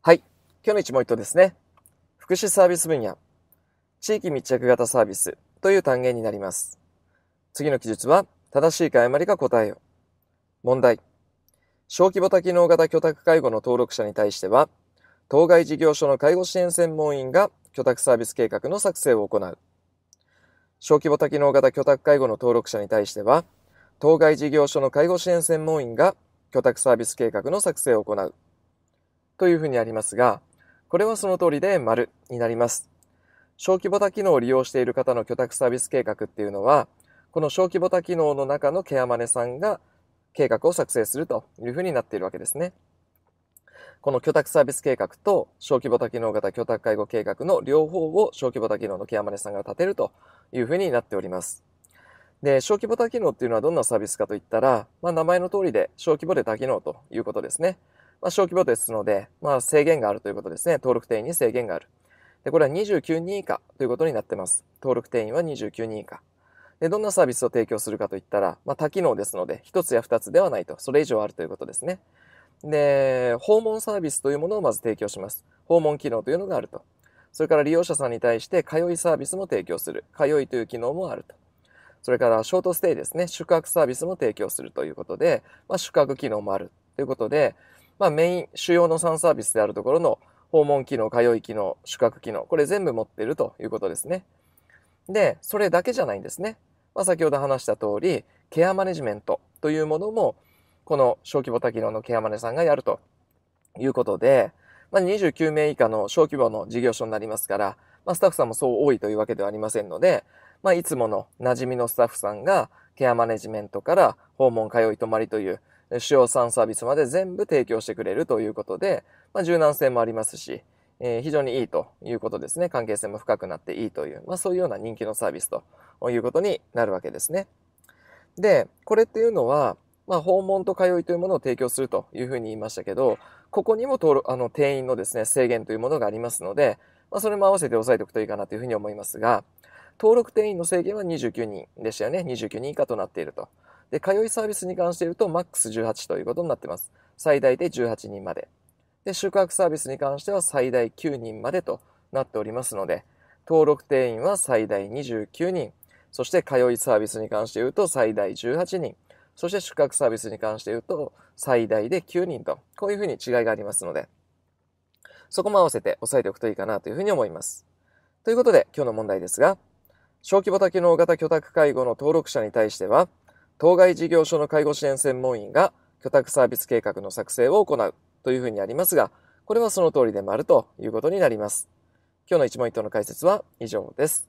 はい。今日の一問一答ですね。福祉サービス分野、地域密着型サービスという単元になります。次の記述は、正しいか誤りか答えよ。問題。小規模多機能型居宅介護の登録者に対しては、当該事業所の介護支援専門員が居宅サービス計画の作成を行う。小規模多機能型居宅介護の登録者に対しては、当該事業所の介護支援専門員が居宅サービス計画の作成を行う。というふうにありますが、これはその通りで丸になります。小規模多機能を利用している方の居宅サービス計画っていうのは、この小規模多機能の中のケアマネさんが計画を作成するというふうになっているわけですね。この居宅サービス計画と小規模多機能型居宅介護計画の両方を小規模多機能のケアマネさんが立てるというふうになっております。で、小規模多機能っていうのはどんなサービスかといったら、まあ、名前の通りで小規模で多機能ということですね。まあ、小規模ですので、まあ、制限があるということですね。登録定員に制限がある。で、これは29人以下ということになってます。登録定員は29人以下。で、どんなサービスを提供するかといったら、まあ、多機能ですので、一つや二つではないと、それ以上あるということですね。で、訪問サービスというものをまず提供します。訪問機能というのがあると。それから利用者さんに対して、通いサービスも提供する。通いという機能もあると。それからショートステイですね。宿泊サービスも提供するということで、まあ、宿泊機能もあるということで、まあ、メイン、主要の3サービスであるところの訪問機能、通い機能、宿泊機能、これ全部持ってるということですね。で、それだけじゃないんですね。まあ、先ほど話した通り、ケアマネジメントというものも、この小規模多機能のケアマネさんがやるということで、まあ、29名以下の小規模の事業所になりますから、まあ、スタッフさんもそう多いというわけではありませんので、まあ、いつもの馴染みのスタッフさんがケアマネジメントから訪問通い泊まりという主要産サービスまで全部提供してくれるということで、まあ、柔軟性もありますし、えー、非常にいいということですね。関係性も深くなっていいという、まあ、そういうような人気のサービスということになるわけですね。で、これっていうのは、まあ、訪問と通いというものを提供するというふうに言いましたけど、ここにも登録、あの、定員のですね、制限というものがありますので、まあ、それも合わせて押さえておくといいかなというふうに思いますが、登録定員の制限は29人でしたよね。29人以下となっていると。で、通いサービスに関して言うと、マックス18ということになってます。最大で18人まで。で、宿泊サービスに関しては最大9人までとなっておりますので、登録定員は最大29人、そして通いサービスに関して言うと最大18人、そして宿泊サービスに関して言うと最大で9人と、こういうふうに違いがありますので、そこも合わせて押さえておくといいかなというふうに思います。ということで、今日の問題ですが、小規模多機能型居宅介護の登録者に対しては、当該事業所の介護支援専門員が居宅サービス計画の作成を行うというふうにありますが、これはその通りでもあるということになります。今日の一問一答の解説は以上です。